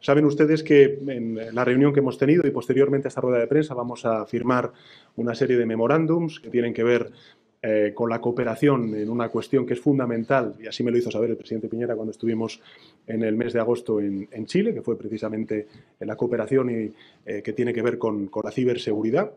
Saben ustedes que en la reunión que hemos tenido y posteriormente a esta rueda de prensa vamos a firmar una serie de memorándums que tienen que ver eh, con la cooperación en una cuestión que es fundamental, y así me lo hizo saber el presidente Piñera cuando estuvimos en el mes de agosto en, Chile, que fue precisamente eh, la cooperación y, eh, que tiene que ver con, con la ciberseguridad.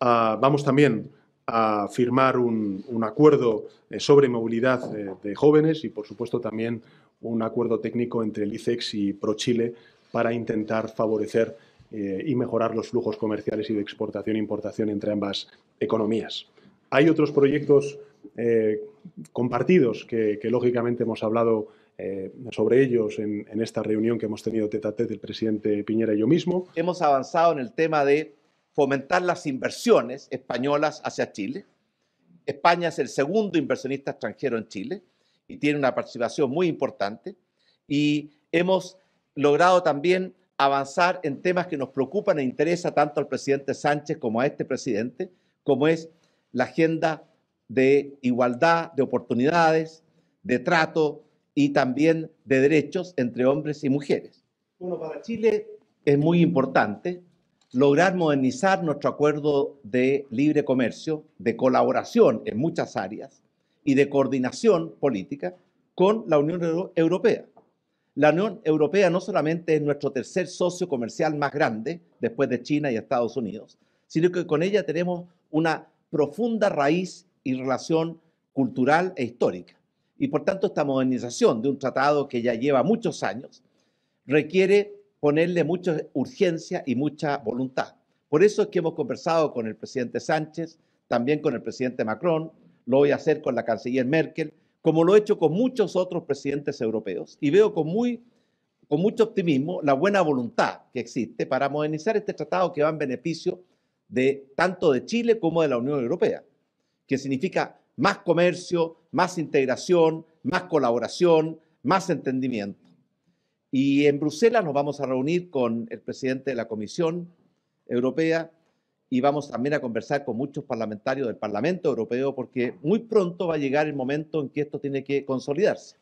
Ah, vamos también a firmar un acuerdo sobre movilidad de jóvenes y, por supuesto, también un acuerdo técnico entre el ICEX y ProChile para intentar favorecer eh, y mejorar los flujos comerciales y de exportación e importación entre ambas economías. Hay otros proyectos eh, compartidos que, lógicamente hemos hablado eh, sobre ellos en, esta reunión que hemos tenido tete a tete del presidente Piñera y yo mismo. Hemos avanzado en el tema de fomentar las inversiones españolas hacia Chile. España es el segundo inversionista extranjero en Chile y tiene una participación muy importante. Y hemos logrado también avanzar en temas que nos preocupan e interesan tanto al presidente Sánchez como a este presidente, como es la agenda de igualdad de oportunidades, de trato y también de derechos entre hombres y mujeres. Bueno, para Chile es muy importante lograr modernizar nuestro acuerdo de libre comercio, de colaboración en muchas áreas, y de coordinación política con la Unión Europea. La Unión Europea no solamente es nuestro tercer socio comercial más grande, después de China y Estados Unidos, sino que con ella tenemos una profunda raíz y relación cultural e histórica. Y por tanto, esta modernización de un tratado que ya lleva muchos años requiere ponerle mucha urgencia y mucha voluntad. Por eso es que hemos conversado con el presidente Sánchez, también con el presidente Macron, lo voy a hacer con la canciller Merkel, como lo he hecho con muchos otros presidentes europeos. Y veo con, muy, con mucho optimismo la buena voluntad que existe para modernizar este tratado que va en beneficio de tanto de Chile como de la Unión Europea, que significa más comercio, más integración, más colaboración, más entendimiento. Y en Bruselas nos vamos a reunir con el presidente de la Comisión Europea, y vamos también a conversar con muchos parlamentarios del Parlamento Europeo porque muy pronto va a llegar el momento en que esto tiene que consolidarse.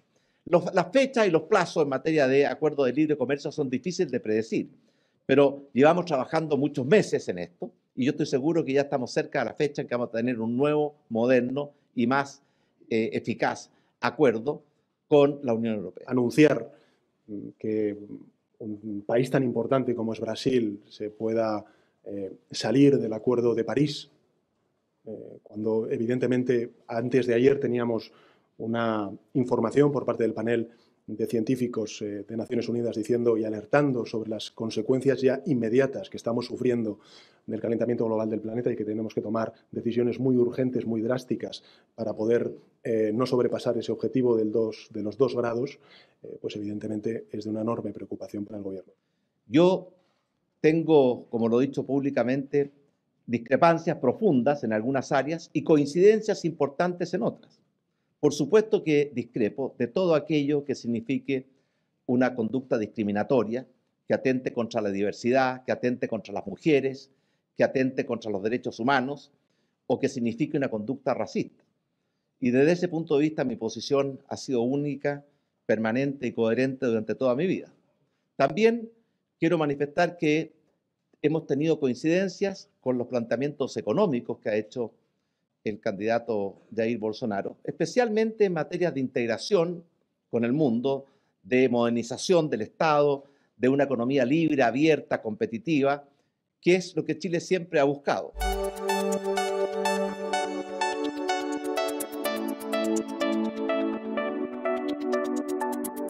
las fechas y los plazos en materia de acuerdo de libre comercio son difíciles de predecir, pero llevamos trabajando muchos meses en esto y yo estoy seguro que ya estamos cerca de la fecha en que vamos a tener un nuevo, moderno y más eh, eficaz acuerdo con la Unión Europea. Anunciar que un país tan importante como es Brasil se pueda eh, salir del Acuerdo de París, eh, cuando evidentemente antes de ayer teníamos una información por parte del panel de científicos eh, de Naciones Unidas diciendo y alertando sobre las consecuencias ya inmediatas que estamos sufriendo del calentamiento global del planeta y que tenemos que tomar decisiones muy urgentes, muy drásticas para poder no sobrepasar ese objetivo del de los dos grados, pues evidentemente es de una enorme preocupación para el gobierno. Yo tengo, como lo he dicho públicamente, discrepancias profundas en algunas áreas y coincidencias importantes en otras. Por supuesto que discrepo de todo aquello que signifique una conducta discriminatoria, que atente contra la diversidad, que atente contra las mujeres, que atente contra los derechos humanos o que signifique una conducta racista. Y desde ese punto de vista mi posición ha sido única, permanente y coherente durante toda mi vida. También quiero manifestar que hemos tenido coincidencias con los planteamientos económicos que ha hecho el candidato Jair Bolsonaro, especialmente en materia de integración con el mundo, de modernización del Estado, de una economía libre, abierta, competitiva, que es lo que Chile siempre ha buscado.